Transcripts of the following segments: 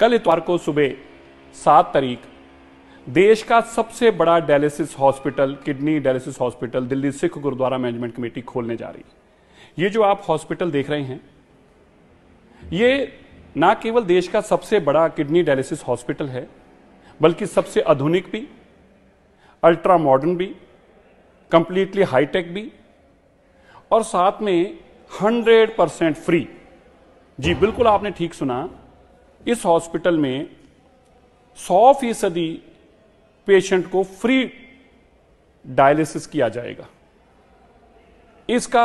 कल इतवार को सुबह सात तारीख देश का सबसे बड़ा dialysis hospital kidney dialysis hospital Delhi Sikh Gurdwara management committee खोलने जा रही ये जो आप हॉस्पिटल देख रहे हैं ये ना केवल देश का सबसे बड़ा किडनी डायलिसिस हॉस्पिटल है बल्कि सबसे आधुनिक भी अल्ट्रा मॉडर्न भी कंप्लीटली हाईटेक भी और साथ में 100 परसेंट फ्री जी बिल्कुल आपने ठीक सुना इस हॉस्पिटल में 100 फीसदी पेशेंट को फ्री डायलिसिस किया जाएगा इसका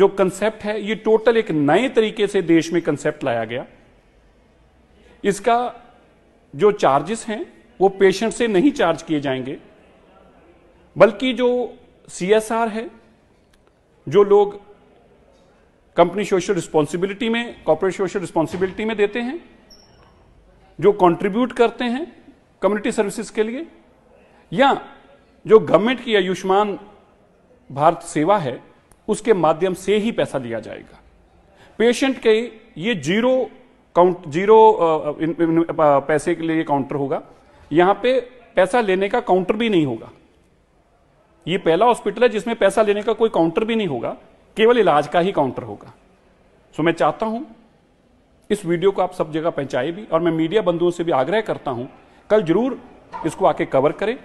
जो कंसेप्ट है ये टोटल एक नए तरीके से देश में कंसेप्ट लाया गया इसका जो चार्जेस हैं वो पेशेंट से नहीं चार्ज किए जाएंगे बल्कि जो सीएसआर है जो लोग कंपनी सोशल रिस्पॉन्सिबिलिटी में कॉरपोरेट सोशल रिस्पॉन्सिबिलिटी में देते हैं जो कंट्रीब्यूट करते हैं कम्युनिटी सर्विसेज के लिए या जो गवर्नमेंट की आयुष्मान भारत सेवा है उसके माध्यम से ही पैसा लिया जाएगा पेशेंट के ये जीरो काउंट जीरो पैसे के लिए काउंटर होगा यहां पे पैसा लेने का काउंटर भी नहीं होगा ये पहला हॉस्पिटल है जिसमें पैसा लेने का कोई काउंटर भी नहीं होगा केवल इलाज का ही काउंटर होगा सो मैं चाहता हूं इस वीडियो को आप सब जगह पहुंचाए भी और मैं मीडिया बंधुओं से भी आग्रह करता हूं कल जरूर इसको आके कवर करें